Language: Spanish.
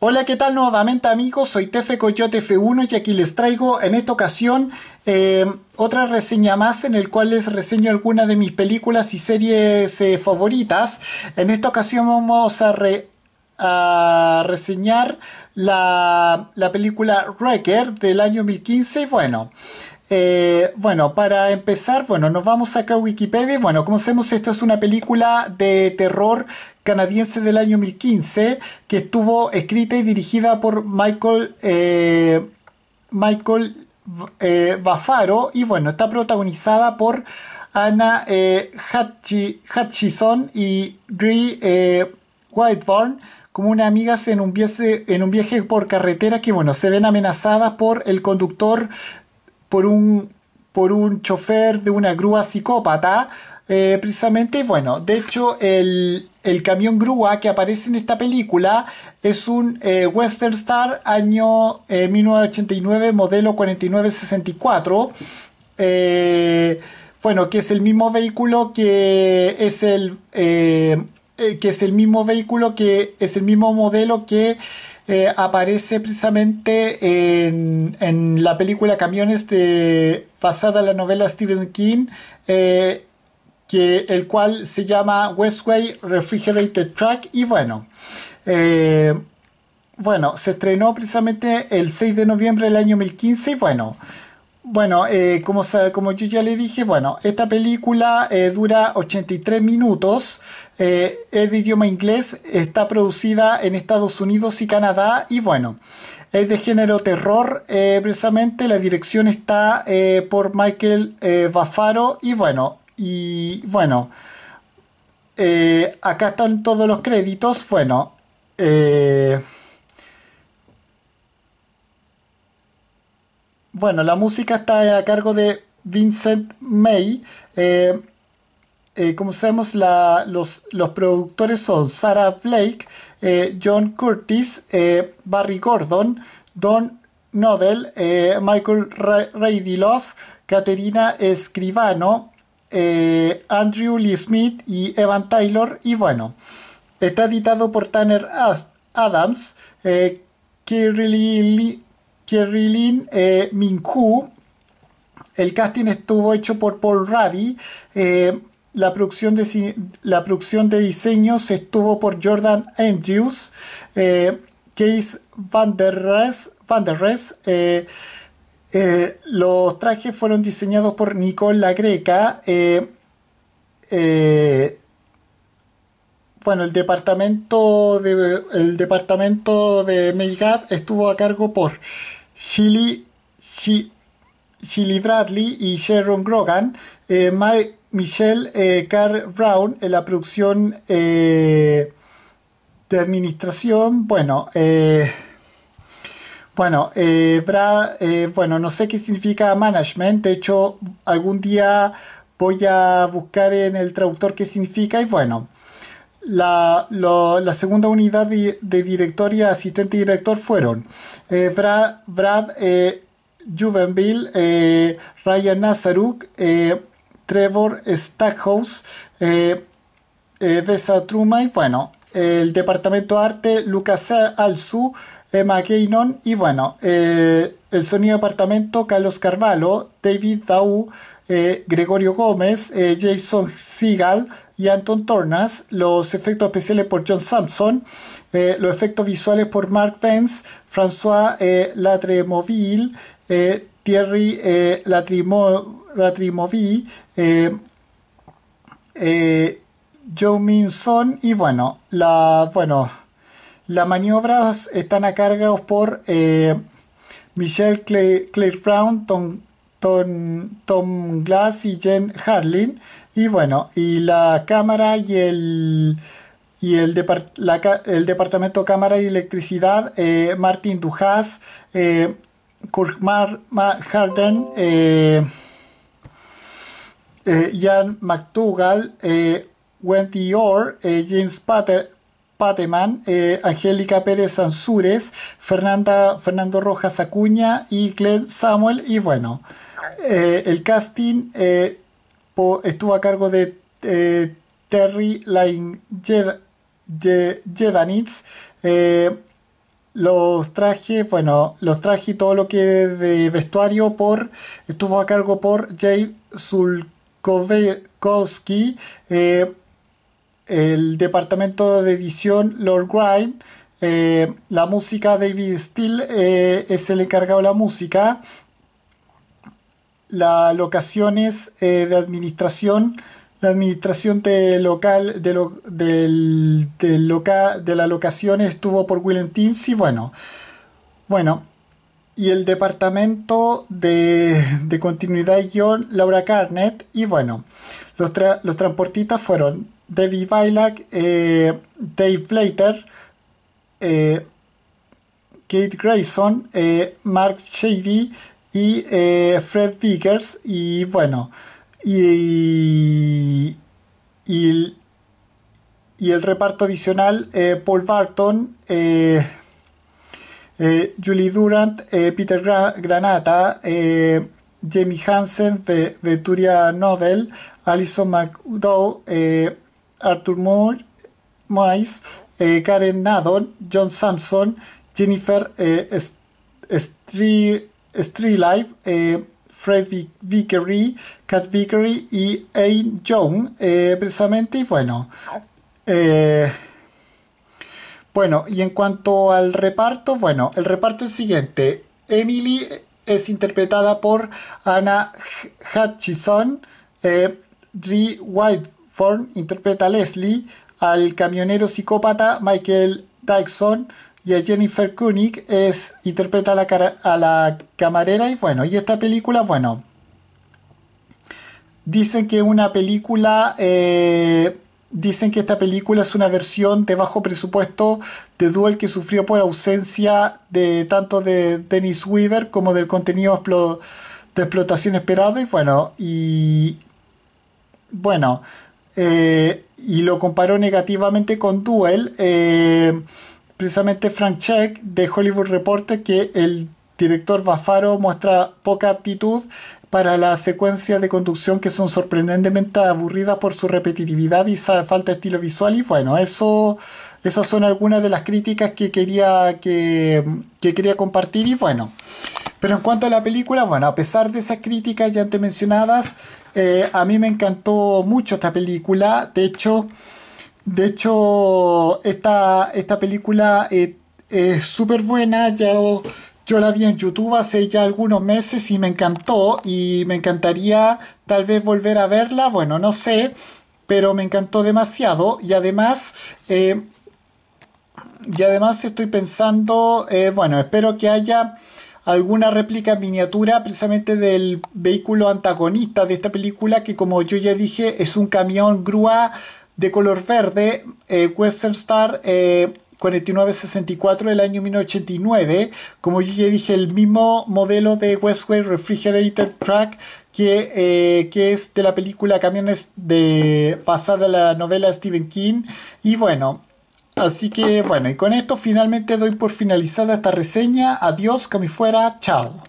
Hola, ¿qué tal nuevamente amigos? Soy Tefe Coyote F1 y aquí les traigo en esta ocasión em, otra reseña más en el cual les reseño algunas de mis películas y series eh, favoritas. En esta ocasión vamos a, reseñar la, la película Wrecker del año 2015. Bueno, eh, bueno, para empezar, bueno, nos vamos acá a Wikipedia. Bueno, como sabemos, esta es una película de terror canadiense del año 2015 que estuvo escrita y dirigida por Michael, eh, Michael eh, Bafaro y bueno, está protagonizada por Anna Hutchison y Dree Whiteburn como unas amigas en un, viaje, en un viaje por carretera que bueno, se ven amenazadas por el conductor por un, por un chofer de una grúa psicópata. Eh, precisamente, bueno, de hecho el, camión grúa que aparece en esta película es un eh, Western Star año 1989, eh, modelo 4964. bueno, que es el mismo vehículo que es el que es el mismo vehículo que es el mismo modelo que eh, aparece precisamente en, la película Camiones de, basada en la novela Stephen King, eh, que, el cual se llama Westway Refrigerated Track y bueno. Eh, bueno, se estrenó precisamente el 6 de noviembre del año 2015 y bueno, bueno, eh, como, como yo ya le dije, bueno, esta película eh, dura 83 minutos, eh, es de idioma inglés, está producida en Estados Unidos y Canadá y bueno, es de género terror, precisamente la dirección está por Michael Bafaro y bueno, y bueno, acá están todos los créditos, bueno, eh... Bueno, la música está a cargo de Vincent May. Eh, eh, como sabemos, los, los, productores son Sarah Blake, eh, John Curtis, Barry Gordon, Don Nodel, Michael Radiloff, Caterina Escribano, Andrew Lee Smith y Evan Taylor. Y bueno, está editado por Tanner Adams, Kirill Lee Kerry Lynn... eh, Minku. El casting estuvo hecho por Paul Ravi. Eh, la, producción de, la producción de diseños estuvo por Jordan Andrews, Case eh, Van der Res. Van Res eh, los trajes fueron diseñados por Nicole La Greca. bueno, el departamento de, el departamento de make estuvo a cargo por Shilly, Bradley y Sharon Grogan, eh, Michelle eh, Carr Brown en la producción eh, de administración. Bueno, bueno, bueno, no sé qué significa management. De hecho, algún día voy a buscar en el traductor qué significa y bueno la, la, segunda unidad de, director y asistente director fueron eh, Brad, eh, Juvenville, eh, Ryan Nazaruk, Trevor Stackhouse, Besa Truma y bueno, el departamento de arte Lucas Alzu, Emma Gainon y bueno, el sonido departamento Carlos Carvalho, David Daú, Gregorio Gómez, Jason Seagal, y Anton Tornas, los efectos especiales por John Sampson, eh, los efectos visuales por Mark Vance, François eh, eh Thierry eh, Latrimo, Latrimoville, Joe Minson y bueno, la, bueno, las maniobras están a cargo por Michelle Claire, Claire Brown, Tom, Glass y Jen Harlin. Y bueno, y la cámara y el y el, el Departamento Cámara y Electricidad, eh, Martin Duhas, eh, Kurt Mar Harden, Jan eh, McDougall, Wendy Orr, James Pater Pateman, Angélica Pérez Sansures, Fernando Rojas Acuña y Glenn Samuel. Y bueno, eh, el casting eh, estuvo a cargo de eh, Terry Line Jedanitz. los trajes, bueno, los trajes y todo lo que de vestuario por estuvo a cargo por Jade Zulkowski. el departamento de edición Lord Grind. la música David Steele es el encargado de la música la locaciones eh, de administración, la administración de local, de, lo, del, de, de la locación estuvo por Willem y bueno, bueno, y el departamento de, continuidad John Laura Carnet, y bueno, los, los transportistas fueron David Bailak, eh, Dave Blater, eh, Kate Grayson, Mark Shady, eh, Fred Vickers y bueno y, el reparto adicional eh, Paul Barton eh, Julie Durant Peter Granata Jamie Hansen de Veturia Nodel Alison McDowell Arthur Moore Mice Karen Nadon John Sampson Jennifer Street Street Life, eh, Fred Vickery, Cat Vickery y A. Young, eh, precisamente. Y bueno, eh, bueno, y en cuanto al reparto, bueno, el reparto es el siguiente. Emily es interpretada por Anna Hutchison, eh, Whiteford interpreta a Leslie, al camionero psicópata Michael Dyson y a Jennifer Koenig es, interpreta a la, la camarera y bueno, y esta película, bueno, dicen que una película, eh, dicen que esta película es una versión de bajo presupuesto de Duel que sufrió por ausencia de tanto de Dennis Weaver como del contenido de explotación esperado y bueno, y bueno, eh, y lo comparó negativamente con Duel. Eh, precisamente Frank Check de Hollywood Reporter que el director Bafaro muestra poca aptitud para las secuencias de conducción que son sorprendentemente aburridas por su repetitividad y falta de estilo visual. Y bueno, eso, esas son algunas de las críticas que quería, que, quería compartir. Y bueno, pero en cuanto a la película, bueno, a pesar de esas críticas ya antes mencionadas, eh, a mí me encantó mucho esta película. De hecho, de hecho, esta, esta película eh, es súper buena. Yo, yo la vi en YouTube hace ya algunos meses y me encantó. Y me encantaría tal vez volver a verla. Bueno, no sé. Pero me encantó demasiado. Y además... Eh, y además estoy pensando, eh, bueno, espero que haya alguna réplica en miniatura precisamente del vehículo antagonista de esta película que como yo ya dije es un camión grúa de color verde, eh, Western Star. 4964 eh, del año 1989, como yo ya dije, el mismo modelo de Westway Refrigerated Track eh, que, es de la película Camiones de pasada la novela Stephen King. Y bueno, así que bueno, y con esto finalmente doy por finalizada esta reseña. Adiós, que fuera, chao.